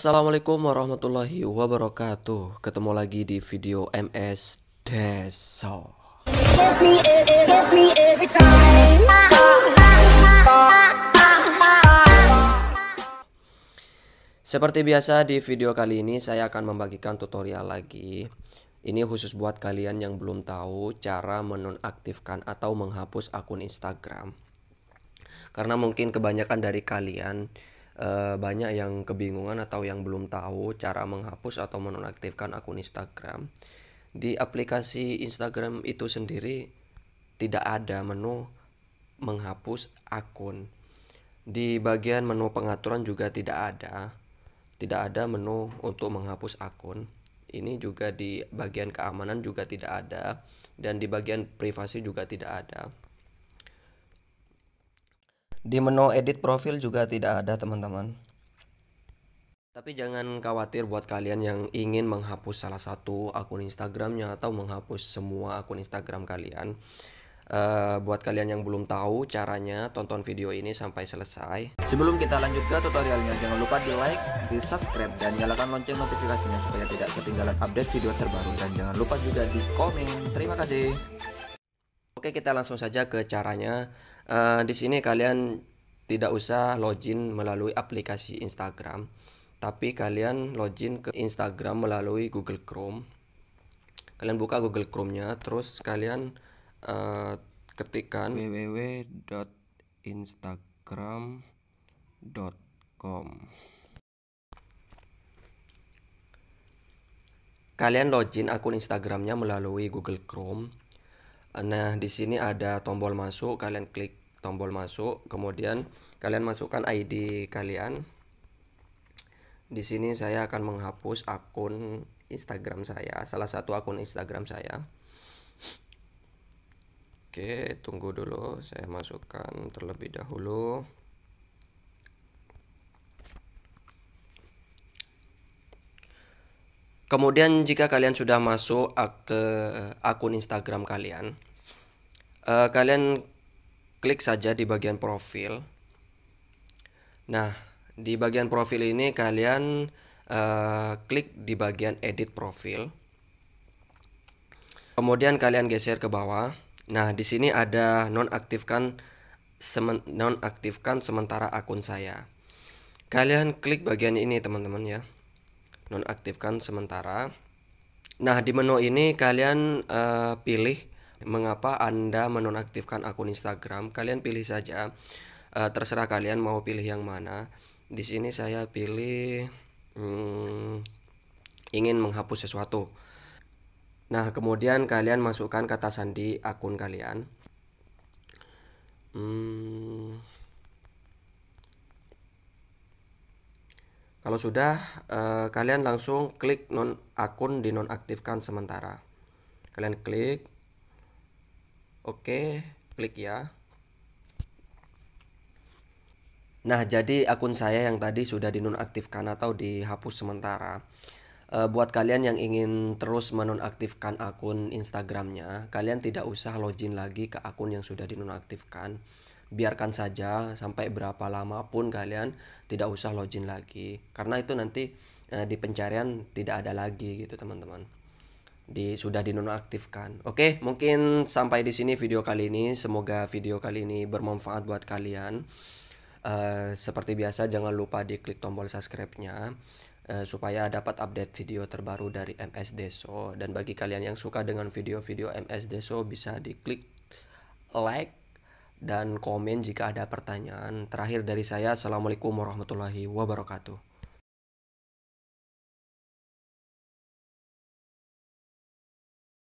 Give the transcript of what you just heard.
Assalamualaikum warahmatullahi wabarakatuh Ketemu lagi di video MS Deso e, e, ah, ah, ah, Seperti biasa di video kali ini saya akan membagikan tutorial lagi Ini khusus buat kalian yang belum tahu cara menonaktifkan atau menghapus akun Instagram karena mungkin kebanyakan dari kalian e, banyak yang kebingungan atau yang belum tahu cara menghapus atau menonaktifkan akun Instagram di aplikasi Instagram itu sendiri tidak ada menu menghapus akun di bagian menu pengaturan juga tidak ada tidak ada menu untuk menghapus akun ini juga di bagian keamanan juga tidak ada dan di bagian privasi juga tidak ada di menu edit profil juga tidak ada teman-teman. Tapi jangan khawatir buat kalian yang ingin menghapus salah satu akun Instagramnya atau menghapus semua akun Instagram kalian. Uh, buat kalian yang belum tahu caranya, tonton video ini sampai selesai. Sebelum kita lanjut ke tutorialnya, jangan lupa di like, di subscribe, dan nyalakan lonceng notifikasinya supaya tidak ketinggalan update video terbaru. Dan jangan lupa juga di komen. Terima kasih. Oke, kita langsung saja ke caranya uh, di sini kalian tidak usah login melalui aplikasi Instagram tapi kalian login ke Instagram melalui Google Chrome kalian buka Google Chrome-nya terus kalian uh, ketikkan www.instagram.com kalian login akun Instagramnya melalui Google Chrome Nah, di sini ada tombol masuk, kalian klik tombol masuk, kemudian kalian masukkan ID kalian. Di sini saya akan menghapus akun Instagram saya, salah satu akun Instagram saya. Oke, tunggu dulu, saya masukkan terlebih dahulu. Kemudian jika kalian sudah masuk ke akun Instagram kalian, eh, kalian klik saja di bagian profil. Nah, di bagian profil ini kalian eh, klik di bagian edit profil. Kemudian kalian geser ke bawah. Nah, di sini ada nonaktifkan semen, nonaktifkan sementara akun saya. Kalian klik bagian ini, teman-teman ya nonaktifkan sementara. Nah, di menu ini kalian uh, pilih mengapa Anda menonaktifkan akun Instagram. Kalian pilih saja uh, terserah kalian mau pilih yang mana. Di sini saya pilih hmm, ingin menghapus sesuatu. Nah, kemudian kalian masukkan kata sandi akun kalian. Hmm Kalau sudah, eh, kalian langsung klik non akun dinonaktifkan sementara. Kalian klik Oke, klik ya. Nah, jadi akun saya yang tadi sudah dinonaktifkan atau dihapus sementara. E, buat kalian yang ingin terus menonaktifkan akun Instagramnya, kalian tidak usah login lagi ke akun yang sudah dinonaktifkan biarkan saja sampai berapa lama pun kalian tidak usah login lagi karena itu nanti eh, di pencarian tidak ada lagi gitu teman-teman di sudah dinonaktifkan. Oke, mungkin sampai di sini video kali ini. Semoga video kali ini bermanfaat buat kalian. Uh, seperti biasa jangan lupa di klik tombol subscribe-nya uh, supaya dapat update video terbaru dari MS Deso dan bagi kalian yang suka dengan video-video MS Deso bisa di klik like dan komen jika ada pertanyaan. Terakhir dari saya, Assalamualaikum warahmatullahi wabarakatuh.